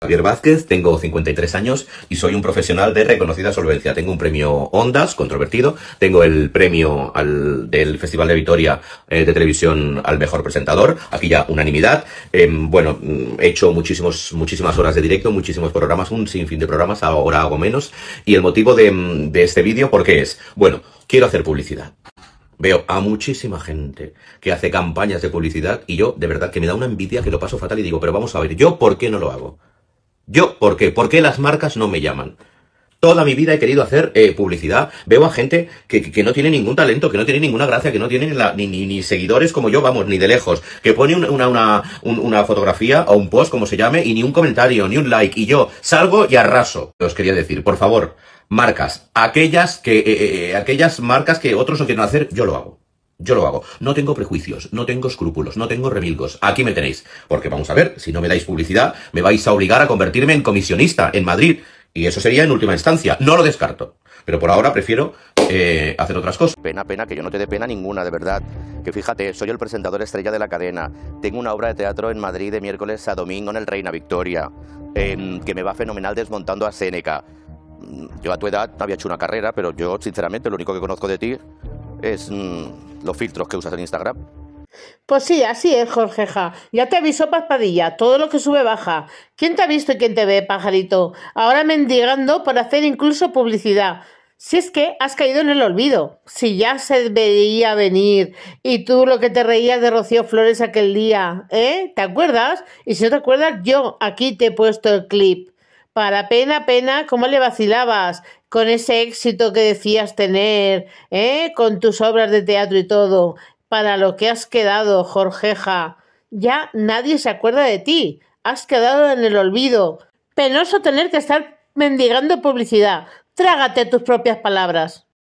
Javier Vázquez, tengo 53 años y soy un profesional de reconocida solvencia. Tengo un premio Ondas, controvertido, tengo el premio al, del Festival de Vitoria eh, de Televisión al Mejor Presentador, aquí ya unanimidad. Em, bueno, mm, he hecho muchísimos, muchísimas horas de directo, muchísimos programas, un sinfín de programas, ahora hago menos. Y el motivo mm, de este vídeo, ¿por qué es? Bueno, quiero hacer publicidad. Veo a muchísima gente que hace campañas de publicidad y yo de verdad que me da una envidia que lo paso fatal y digo, pero vamos a ver, ¿yo por qué no lo hago? Yo, ¿por qué? ¿Por qué las marcas no me llaman? Toda mi vida he querido hacer eh, publicidad. Veo a gente que, no tiene ningún talento, que no tiene ninguna gracia, que no tiene ni, ni, seguidores como yo, vamos, ni de lejos. Que pone una, fotografía o un post, como se llame, y ni un comentario, ni un like. Y yo salgo y arraso. Os quería decir, por favor, marcas. Aquellas que, eh, eh, aquellas marcas que otros no quieren hacer, yo lo hago. Yo lo hago. No tengo prejuicios, no tengo escrúpulos, no tengo remilgos. Aquí me tenéis. Porque vamos a ver, si no me dais publicidad, me vais a obligar a convertirme en comisionista en Madrid. Y eso sería en última instancia. No lo descarto. Pero por ahora prefiero eh, hacer otras cosas. Pena, pena, que yo no te dé pena ninguna, de verdad. Que fíjate, soy el presentador estrella de la cadena. Tengo una obra de teatro en Madrid de miércoles a domingo en el Reina Victoria. que me va fenomenal desmontando a Seneca. Mm, yo a tu edad había hecho una carrera, pero yo, sinceramente, lo único que conozco de ti es... Mm, los filtros que usas en Instagram. Pues sí, así es, Jorgeja. Ya te avisó Paspadilla, todo lo que sube baja. ¿Quién te ha visto y quién te ve, pajarito? Ahora mendigando por hacer incluso publicidad. Si es que has caído en el olvido, si ya se veía venir y tú lo que te reías de Rocío Flores aquel día, ¿eh? ¿Te acuerdas? Y si no te acuerdas, yo aquí te he puesto el clip para pena, pena, ¿cómo le vacilabas con ese éxito que decías tener, ¿eh? con tus obras de teatro y todo? Para lo que has quedado, Jorgeja. Ya nadie se acuerda de ti. Has quedado en el olvido. Penoso tener que estar mendigando publicidad. Trágate tus propias palabras.